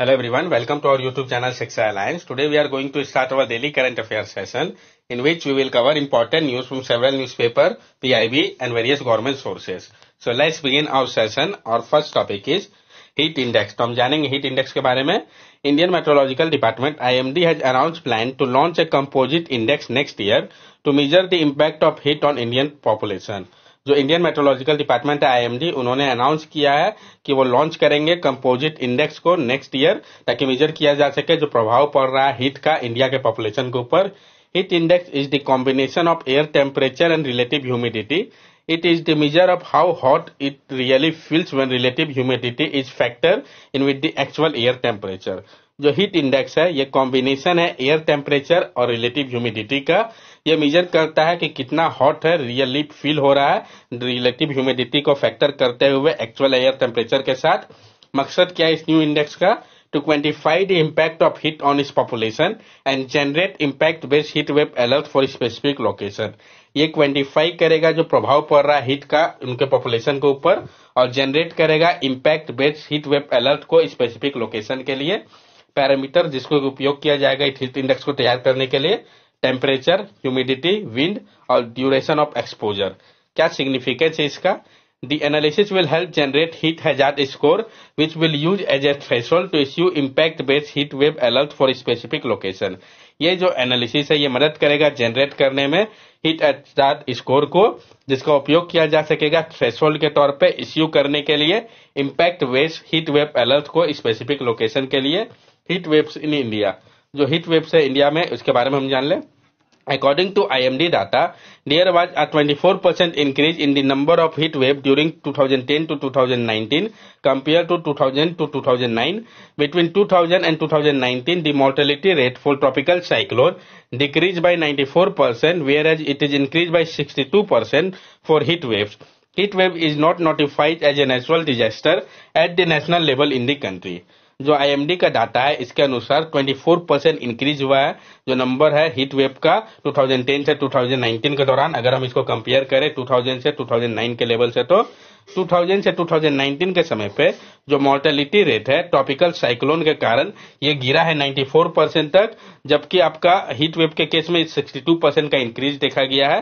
Hello everyone, welcome to our YouTube channel Shiksha Alliance. Today we are going to start our daily current affairs session in which we will cover important news from several newspaper, PIB and various government sources. So let's begin our session. Our first topic is heat index. तो हम heat index के बारे में. Indian Meteorological Department IMD has announced plan to launch a composite index next year to measure the impact of heat on Indian population. जो Indian meteorological department है IMD उन्होंने announce किया है कि वो लॉन्च करेंगे कंपोजिट इंडेक्स को next year ताकि मेजर किया जा सके जो प्रभाव पड़ रहा है हीट का इंडिया के पॉपुलेशन के ऊपर heat index is the combination of air temperature and relative humidity it is the measure of how hot it really feels when relative humidity is factor in with the actual air temperature जो heat index है ये combination है air temperature और relative humidity का ये major करता है कि कितना हॉट है रियली फील हो रहा है रिलेटिव ह्यूमिडिटी को फैक्टर करते हुए एक्चुअल एयर टेम्परेचर के साथ मकसद क्या है इस न्यू इंडेक्स का to quantify the impact of heat on इस population and generate impact based heat wave alert for specific location ये क्वेंटिफाई करेगा जो प्रभाव पड़ रहा है हीट का उनके पॉपुलेशन के ऊपर और जनरेट करेगा impact based heat wave alert को स्पेसिफिक लोकेशन के लिए पैरामीटर जिसको उपयोग किया जाएगा इस हीट इंडेक्स को तैयार करने के लिए टेम्परेचर ह्यूमिडिटी विंड और ड्यूरेशन ऑफ एक्सपोजर क्या सिग्निफिकेंस है इसका the analysis will help generate heat hazard score which will use as a फेसोल to issue impact based heat wave alert for specific location ये जो एनालिसिस है ये मदद करेगा जनरेट करने में हिट एजाद स्कोर को जिसका उपयोग किया जा सकेगा थ्रेशोल्ड के तौर पे इश्यू करने के लिए impact based heat wave alert को स्पेसिफिक लोकेशन के लिए हीट वेव्स इन इंडिया जो हीट वेव्स है इंडिया में उसके बारे में हम जान लें According to IMD data, there was a 24% increase in the number of heat wave during 2010 to 2019 compared to 2000 to 2009. Between 2000 and 2019, the mortality rate for tropical cyclone decreased by 94%, whereas it is increased by 62% for heat waves. Heat wave is not notified as a natural disaster at the national level in the country. जो IMD का data है इसके अनुसार 24 percent increase हुआ है जो number है heat wave का 2010 से 2019 के दौरान अगर हम इसको कंपेयर करें 2000 से 2009 के लेवल से तो 2000 से 2019 के समय पे जो मोर्टेलिटी रेट है ट्रॉपिकल साइक्लोन के कारण ये गिरा है 94 परसेंट तक जबकि आपका हीट वेब के केस में 62 परसेंट का इंक्रीज देखा गया है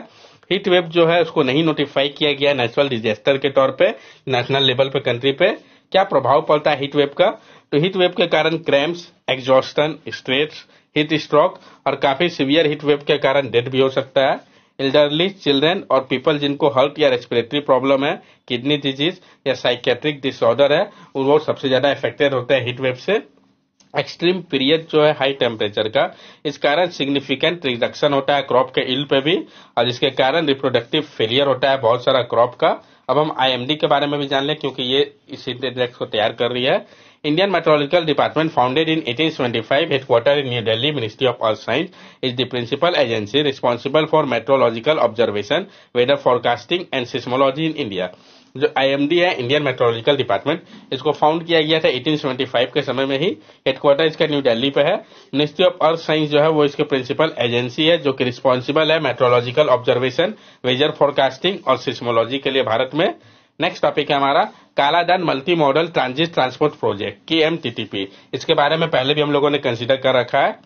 हीट वेब जो है उसको नहीं नोटिफाई किया गया नेचुरल डिजास्टर के तौर पे नेशनल लेवल पे कंट्री पे क्या प्रभाव पड़ता है हीट वेव का तो हीट वेव के कारण cramps exhaustion stress heat stroke और काफी सीवियर हीट वेव के कारण डेथ भी हो सकता है एल्डरली चिल्ड्रेन और पीपल जिनको हर्ट या रेस्पिरेटरी प्रॉब्लम है किडनी डिजीज या साइकेट्रिक डिसऑर्डर है वो सबसे ज्यादा इफेक्टेड होते हैं हीट वेव से एक्सट्रीम पीरियड जो है हाई टेम्परेचर का इस कारण सिग्निफिकेंट रिडक्शन होता है क्रॉप के इल पे भी और जिसके कारण रिप्रोडक्टिव फेलियर होता है बहुत सारा क्रॉप का अब हम आईएमडी के बारे में भी जान लें क्योंकि ये इस इंडेक्स को तैयार कर रही है Indian meteorological department founded in 1825 twenty headquarter in New Delhi ministry of earth science is the principal agency responsible for meteorological observation weather forecasting and seismology in India जो आईएमडी है इंडियन मेट्रोलॉजिकल डिपार्टमेंट इसको found किया गया था 1875 के समय में ही हेडक्वार्टर इसका न्यू दिल्ली पे है मिनिस्ट्री ऑफ अर्थ साइंस जो है वो इसके प्रिंसिपल एजेंसी है जो कि रिस्पॉन्सिबल है मेट्रोलॉजिकल ऑब्जर्वेशन वेजर फोरकास्टिंग और सिस्मोलॉजी के लिए भारत में नेक्स्ट टॉपिक है हमारा Kaladan multi modal transit transport project के इसके बारे में पहले भी हम लोगों ने कंसिडर कर रखा है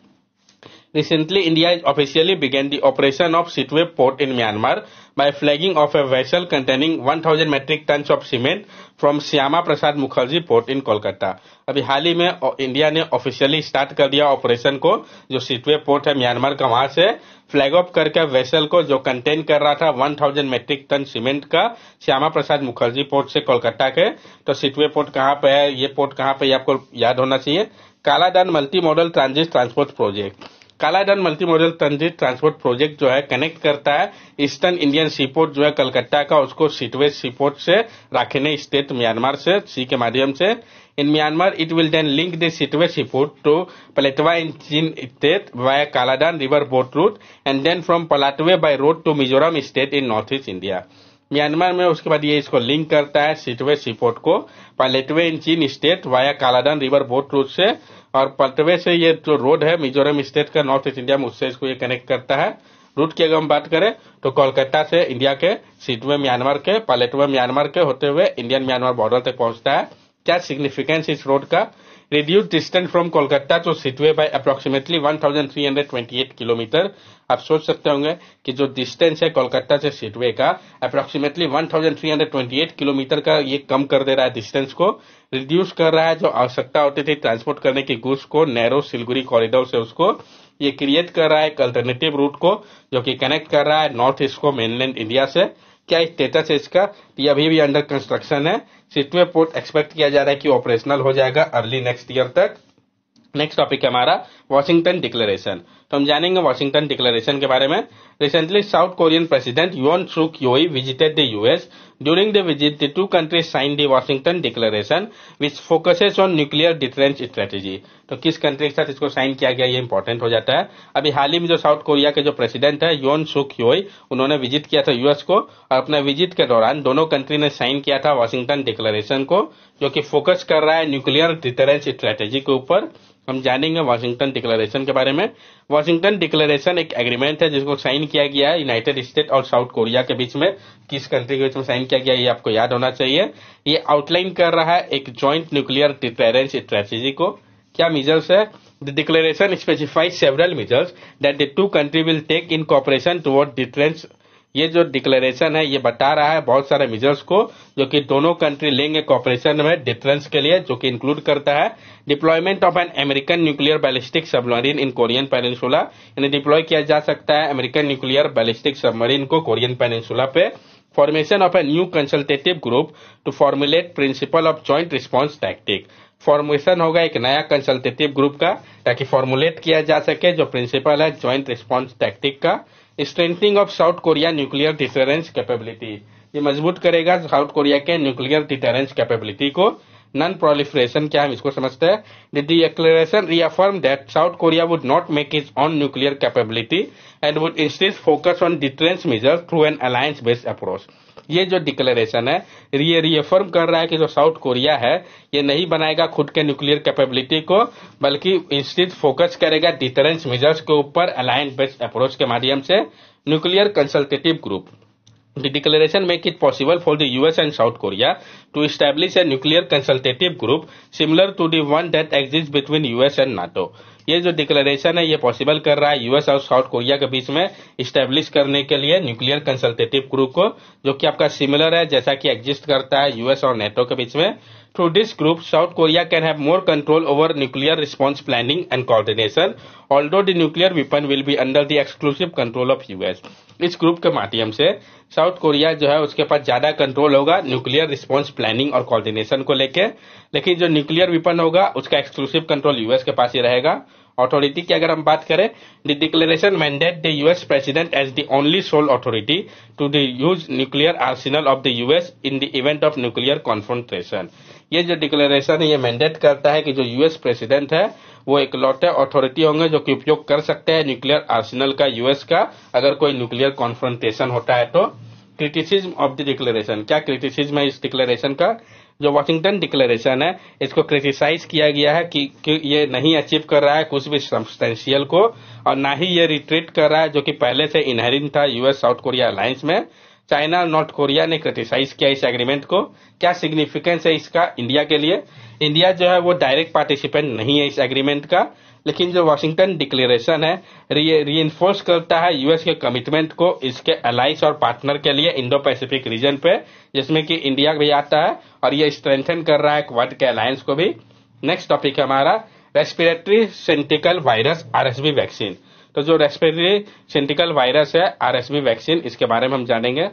Recently, India officially began the operation of Sitwe port in Myanmar by flagging off a vessel containing 1,000 metric tons of cement from Shyama Prasad Mukherjee port in Kolkata अभी हाल ही में इंडिया ने ऑफिशियली स्टार्ट कर दिया ऑपरेशन को जो सिटवे पोर्ट है म्यांमार का वहां से फ्लैग ऑफ करके वेसल को जो कंटेन कर रहा था 1000 मेट्रिक टन सीमेंट का श्यामा प्रसाद मुखर्जी पोर्ट से कोलकाता के तो सिटवे पोर्ट कहाँ पे है ये पोर्ट कहाँ पे है आपको याद होना चाहिए Kaladan multi modal transit transport project Kaladan multi modal transport project जो है कनेक्ट करता है ईस्टर्न इंडियन सीपोर्ट जो है कलकत्ता का उसको सीटवेज सीपोर्ट से राखेने स्टेट म्यांमार से सी के माध्यम से in Myanmar it will then link the Sittwe seaport to Paletwa in Chin state by Kaladan river boat route and then from Paletwa by road to Mizoram state in North East India Myanmar में उसके बाद ये इसको link करता है सीटवे C port को Paletwa in Chin state via Kaladan river boat route से और पलटवे से ये जो रोड है मिजोरम स्टेट का नॉर्थ ईस्ट इंडिया में उससे इसको ये कनेक्ट करता है रूट की अगर हम बात करें तो कोलकाता से इंडिया के सीटवे म्यांमार के पायलटवे म्यांमार के होते हुए इंडियन म्यांमार बॉर्डर तक पहुंचता है क्या सिग्निफिकेंस इस रोड का reduced by approximately one thousand three hundred twenty 1328 kilometre आप सोच सकते होंगे कि जो डिस्टेंस है कोलकाता से सिटवे का अप्रोक्सीमेटली 1328 किलोमीटर का ये कम कर दे रहा है डिस्टेंस को रिड्यूस कर रहा है जो आवश्यकता होती थी ट्रांसपोर्ट करने की गुड्स को नैरो सिलगुड़ी कॉरिडोर से उसको ये क्रिएट कर रहा है एक अल्टरनेटिव रूट को जो कि कनेक्ट कर रहा है नॉर्थ ईस्ट को मेनलैंड इंडिया से क्या स्टेटस है इसका ये अभी भी अंडर कंस्ट्रक्शन है सिटवे पोर्ट एक्सपेक्ट किया जा रहा है कि ऑपरेशनल हो जाएगा अर्ली नेक्स्ट ईयर तक नेक्स्ट टॉपिक है हमारा वॉशिंगटन डिक्लेरेशन तो हम जानेंगे वॉशिंगटन डिक्लेरेशन के बारे में recently South Korean president Yoon Suk Yeol visited the US during the visit the two countries sign the Washington declaration which focuses on nuclear difference strategy तो किस कंट्री के साथ इसको साइन किया गया ये इंपॉर्टेंट हो जाता है अभी हाल ही में जो साउथ कोरिया के जो प्रेसिडेंट है योन सुख योई उन्होंने विजिट किया था यूएस को और अपने विजिट के दौरान दोनों कंट्री ने साइन किया था वाशिंगटन डिक्लेरेशन को जो कि फोकस कर रहा है न्यूक्लियर डिटेरेंस स्ट्रेटेजी के ऊपर हम जानेंगे वाशिंगटन डिक्लेरेशन के बारे में वाशिंगटन डिक्लेरेशन एक एग्रीमेंट है जिसको साइन किया गया है यूनाइटेड स्टेट और साउथ कोरिया के बीच में किस कंट्री के बीच में साइन किया गया ये आपको याद होना चाहिए ये आउटलाइन कर रहा है एक ज्वाइंट न्यूक्लियर डिटेरेंस स्ट्रेटेजी को क्या measures है declaration declaration several several measures the two country will take in cooperation cooperation toward difference ये जो डिक्लेरेशन है ये बता रहा है बहुत सारे मेजर्स को जो कि दोनों कंट्री लेंगे कॉपरेशन में डिफरेंस के लिए जो कि इंक्लूड करता है deployment of an American nuclear ballistic submarine in Korean peninsula यानी डिप्लॉय किया जा सकता है अमेरिकन न्यूक्लियर बैलिस्टिक सबमरीन को कोरियन पेनिनसुला पे formation of a new consultative group to formulate principal of joint response tactic formulation होगा एक नया कंसल्टेटिव ग्रुप का ताकि फॉर्मुलेट किया जा सके जो प्रिंसिपल है ज्वाइंट रिस्पॉन्स टैक्टिक का strengthening of South Korea nuclear deterrence capability ये मजबूत करेगा साउथ कोरिया के न्यूक्लियर डिटरेंस कैपेबिलिटी को नॉन प्रोलिफ्रेशन क्या हम इसको समझते हैं the declaration reaffirm that South Korea would not make is on nuclear capability and would instead focus on deterrence major through an alliance based approach ये जो declaration है ये रियफर्म कर रहा है कि जो साउथ कोरिया है ये नहीं बनाएगा खुद के न्यूक्लियर कैपेबिलिटी को बल्कि इंस्टीज फोकस करेगा डिटरेंस मेजर्स के ऊपर अलायंस बेस्ड अप्रोच के माध्यम से nuclear consultative group The declaration make it possible for the US and South Korea to establish a nuclear consultative group similar to the one that exists between US and NATO. ये जो declaration है ये possible कर रहा है US और South Korea के बीच में स्टेब्लिश करने के लिए न्यूक्लियर कंसल्टेटिव ग्रुप को जो कि आपका सिमिलर है जैसा कि एग्जिस्ट करता है यूएस और नेटो के बीच में through this group South Korea can have more control over nuclear response planning and coordination, although the nuclear weapon will be under the exclusive control of US इस ग्रुप के माध्यम से साउथ कोरिया जो है उसके पास ज्यादा कंट्रोल होगा nuclear response planning और कोऑर्डिनेशन को लेकर लेकिन जो न्यूक्लियर विपन होगा उसका एक्सक्लूसिव कंट्रोल यूएस के पास ही रहेगा अथॉरिटी की अगर हम बात करें the declaration mandate the US president as the only sole authority to the use nuclear arsenal of the US in the event of nuclear confrontation ये जो डिक्लेरेशन है ये मैंडेट करता है कि जो यूएस प्रेसिडेंट है वो एक लौटे अथॉरिटी होंगे जो कि उपयोग कर सकते हैं न्यूक्लियर आर्सिनल का यूएस का अगर कोई न्यूक्लियर कॉन्फ्रेंटेशन होता है तो क्रिटिसिज्म ऑफ द डिक्लेरेशन क्या क्रिटिसिज्म है इस डिक्लेरेशन का जो वाशिंगटन डिक्लेरेशन है इसको क्रिटिसाइज किया गया है कि, कि ये नहीं अचीव कर रहा है कुछ भी सब्सटेंशियल को और ना ही ये रिट्रीट कर रहा है जो कि पहले से इनहेरिंट था यूएस साउथ कोरिया अलायंस में चाइना और नॉर्थ कोरिया ने क्रिटिसाइज किया इस एग्रीमेंट को क्या सिग्निफिकेंस है इसका इंडिया के लिए इंडिया जो है वो डायरेक्ट पार्टिसिपेंट नहीं है इस एग्रीमेंट का लेकिन जो वाशिंगटन डिक्लेरेशन है री एनफोर्स करता है यूएस के कमिटमेंट को इसके अलाइंस और पार्टनर के लिए इंडो पैसिफिक रीजन पे जिसमें कि इंडिया भी आता है और ये स्ट्रेंथन कर रहा है क्वाड के अलायंस को भी नेक्स्ट टॉपिक है हमारा respiratory syncytial virus RSB vaccine तो जो रेस्पिरेटरी सेंटिकल वायरस है आरएसवी वैक्सीन इसके बारे में हम जानेंगे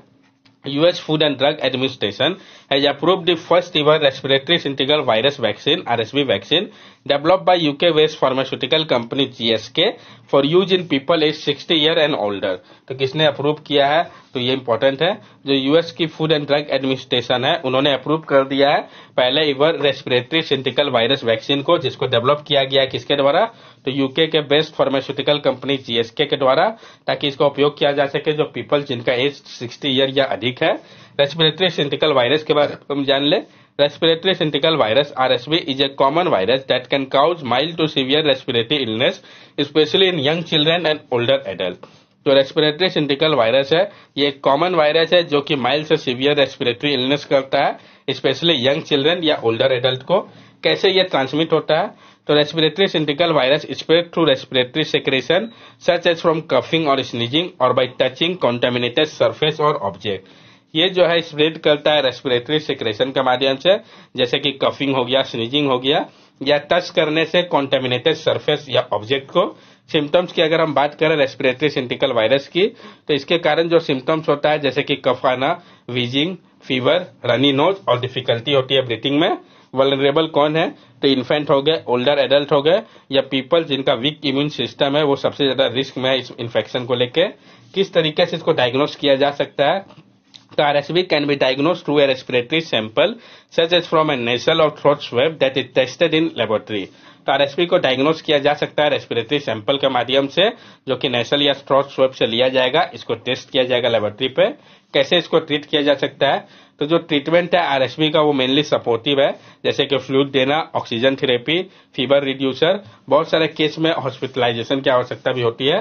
US Food and Drug Administration has approved the first ever respiratory syncytial virus vaccine RSV vaccine developed by UK based pharmaceutical company GSK for use in people aged 60 year and older तो किसने approve किया है तो ये important है जो US की food and drug administration है उन्होंने अप्रूव कर दिया है पहले ever respiratory syncytial virus vaccine को जिसको डेवलप किया गया किसके द्वारा तो यूके के बेस्ट फार्मास्यूटिकल कंपनी जीएसके के द्वारा ताकि इसका उपयोग किया जा सके जो पीपल जिनका एज सिक्सटी ईयर या अधिक है रेस्पिरेटरी सिंथिकल वायरस के बारे में जान ले respiratory syncytial virus RSV is a common virus that can cause mild to severe respiratory illness specially in young children and older adult जो रेस्पिरेटरी सिंटिकल वायरस है ये एक कॉमन वायरस है जो कि माइल्ड से सीवियर रेस्पिरेटरी इलनेस करता है स्पेशली यंग चिल्ड्रन या ओल्डर एडल्ट को कैसे ये ट्रांसमिट होता है तो respiratory syncytial virus spread through respiratory secretion such as from coughing और स्नीजिंग और बाई टचिंग कॉन्टेमिनेटेड सर्फेस और ऑब्जेक्ट ये जो है स्प्रेड करता है रेस्पिरेटरी सिक्रेशन के माध्यम से जैसे कि कफिंग हो गया स्नीजिंग हो गया या टच करने से कॉन्टेमिनेटेड सरफेस या ऑब्जेक्ट को सिम्टम्स की अगर हम बात करें रेस्पिरेटरी सिंटिकल वायरस की तो इसके कारण जो सिम्टम्स होता है जैसे कि कफ आना वीजिंग फीवर रनी नोज और डिफिकल्टी होती है ब्रीथिंग में वलरेबल कौन है तो इन्फेंट हो गए ओल्डर एडल्ट हो गए या पीपल जिनका वीक इम्यून सिस्टम है वो सबसे ज्यादा रिस्क में है इस इन्फेक्शन को लेकर किस तरीके से इसको डायग्नोस किया जा सकता है The RSV can be diagnosed through a respiratory sample, such as from a nasal or throat swab that is tested in laboratory. तो आरएसपी को डायग्नोस किया जा सकता है रेस्पिरेटरी सैंपल के माध्यम से जो कि नेशनल या स्ट्रॉक स्वेप से लिया जाएगा इसको टेस्ट किया जाएगा लेबोरेटरी पे कैसे इसको ट्रीट किया जा सकता है तो जो ट्रीटमेंट है आरएसपी का वो मेनली सपोर्टिव है जैसे कि फ्लूड देना ऑक्सीजन थेरेपी फीवर रिड्यूसर बहुत सारे केस में हॉस्पिटलाइजेशन की आवश्यकता भी होती है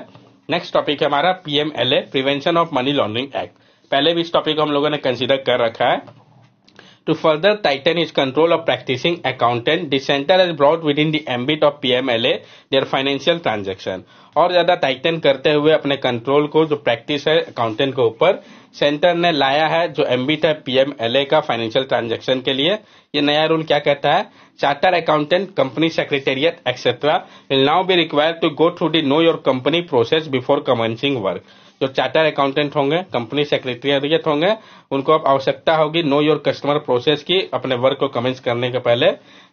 नेक्स्ट टॉपिक है हमारा PMLA prevention of money laundering act पहले भी इस टॉपिक को हम लोगों ने कंसिडर कर रखा है to further tighten is control of practising accountant the centre has broad within the ambit of P M L A financial transaction और ज़्यादा टाइटन करते हुए अपने कंट्रोल को जो प्रैक्टिस है अकाउंटेंट के ऊपर सेंटर ने लाया है जो एम्बिट है पी एम एल ए का फाइनेंशियल ट्रांजेक्शन के लिए ये नया रूल क्या कहता है charter accountant company secretariat etcetera will now be required to go through the know your company process before commencing work जो चार्टर अकाउंटेंट होंगे कंपनी सेक्रेटरियत होंगे उनको अब आवश्यकता होगी नो योर कस्टमर प्रोसेस की अपने वर्क को कमेंस करने के पहले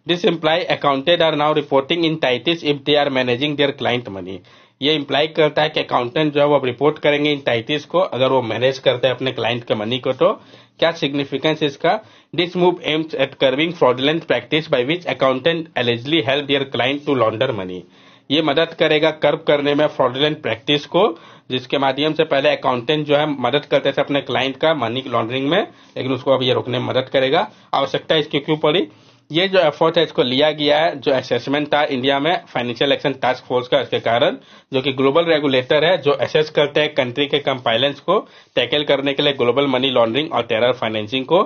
this imply accountant are now reporting entities if they are managing their client money ये इम्प्लाई करता है कि अकाउंटेंट जो है वो अब रिपोर्ट करेंगे इन टाइटिस को अगर वो मैनेज करते हैं अपने क्लाइंट के मनी को तो क्या सिग्निफिकेंस इसका this move aims at curbing fraudulent practice by which accountant allegedly help their client to launder money ये मदद करेगा कर्व करने में फ्रॉडुलेंट प्रैक्टिस को जिसके माध्यम से पहले अकाउंटेंट जो है मदद करते थे अपने क्लाइंट का मनी लॉन्ड्रिंग में लेकिन उसको अब ये रोकने में मदद करेगा आवश्यकता इसकी क्यों पड़ी ये जो एफर्ट है इसको लिया गया है जो असेसमेंट था इंडिया में फाइनेंशियल एक्शन टास्क फोर्स का इसके कारण जो कि ग्लोबल रेगुलेटर है जो एसेस करते हैं कंट्री के कंपाइलेंस को टैकल करने के लिए ग्लोबल मनी लॉन्ड्रिंग और टेरर फाइनेंसिंग को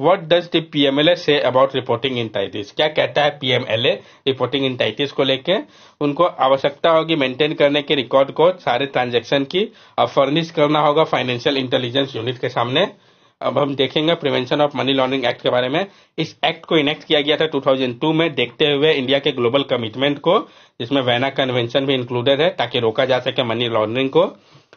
what does the PMLA say about reporting entities क्या कहता है पीएमएलए रिपोर्टिंग इन टाइटिस को लेकर उनको आवश्यकता होगी मेंटेन करने के रिकॉर्ड को सारे ट्रांजैक्शन की और फर्निश करना होगा फाइनेंशियल इंटेलिजेंस यूनिट के सामने अब हम देखेंगे prevention of money laundering act के बारे में इस एक्ट को इनेक्ट किया गया था 2002 में देखते हुए इंडिया के ग्लोबल कमिटमेंट को जिसमें वैना कन्वेंशन भी इंक्लूडेड है ताकि रोका जा सके मनी लॉन्ड्रिंग को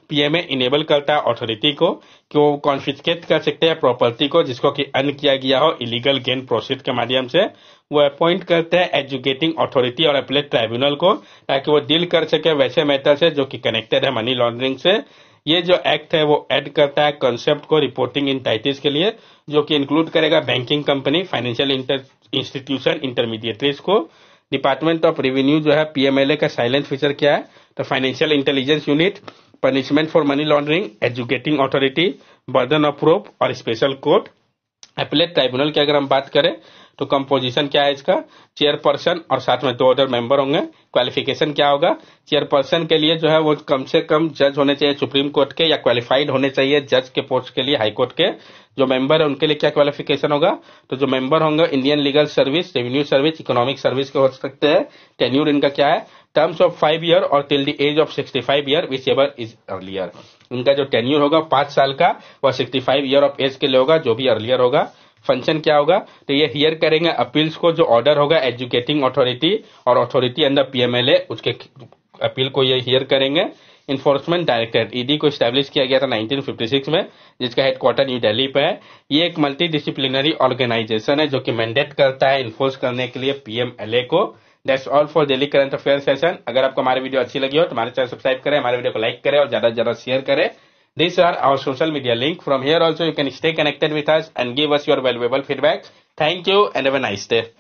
पीएमए इनेबल करता है ऑथोरिटी को कि वो कॉन्फिस्केट कर सकते हैं प्रॉपर्टी को जिसको कि अन किया गया हो इलीगल गेन प्रोसेस के माध्यम से वो अपॉइंट करते हैं एजुकेटिंग ऑथोरिटी और अपलेट ट्राइब्यूनल को ताकि वो डील कर सके वैसे मैटर से जो कि कनेक्टेड है मनी लॉन्ड्रिंग से ये जो एक्ट है वो ऐड करता है कॉन्सेप्ट को रिपोर्टिंग इन टाइटिस के लिए जो कि इंक्लूड करेगा banking company financial institution intermediaries को डिपार्टमेंट ऑफ रेवेन्यू जो है पीएमएलए का साइलेंट फीचर क्या है तो financial intelligence unit punishment for money laundering adjudicating authority burden of और स्पेशल कोर्ट एपलेट ट्राइब्यूनल की अगर हम बात करें तो कंपोजिशन क्या है इसका चेयरपर्सन और साथ में दो अदर मेंबर होंगे क्वालिफिकेशन क्या होगा चेयरपर्सन के लिए जो है वो कम से कम जज होने चाहिए सुप्रीम कोर्ट के या क्वालिफाइड होने चाहिए जज के पोस्ट के लिए हाई कोर्ट के जो मेंबर है उनके लिए क्या क्वालिफिकेशन होगा तो जो मेंबर होंगे Indian legal service revenue service economic service के हो सकते हैं टेन्यूर इनका क्या है टर्म्स ऑफ फाइव ईयर और till the age of sixty five year whichever is earlier इनका जो टेन्यूर होगा पांच साल का वह sixty five year of age के लिए होगा जो भी अर्लियर होगा फंक्शन क्या होगा तो ये हियर करेंगे अपील्स को जो ऑर्डर होगा एजुकेटिंग अथॉरिटी और अथॉरिटी अंदर पीएमएलए उसके अपील को ये हियर करेंगे इन्फोर्समेंट डायरेक्टरेट ईडी को स्टैब्लिश किया गया था 1956 में जिसका हेडक्वार्टर न्यू दिल्ली पे है ये एक मल्टी डिसिप्लिनरी ऑर्गेनाइजेशन है जो कि मैंडेट करता है इन्फोर्स करने के लिए पीएमएलए को that's all for daily current affair session अगर आपको हमारी वीडियो अच्छी लगी हो तो हमारे चैनल सब्सक्राइब करें हमारे वीडियो को लाइक करें और ज्यादा से ज्यादा शेयर करें These are our social media link. From here also you can stay connected with us and give us your valuable feedback. Thank you and have a nice day.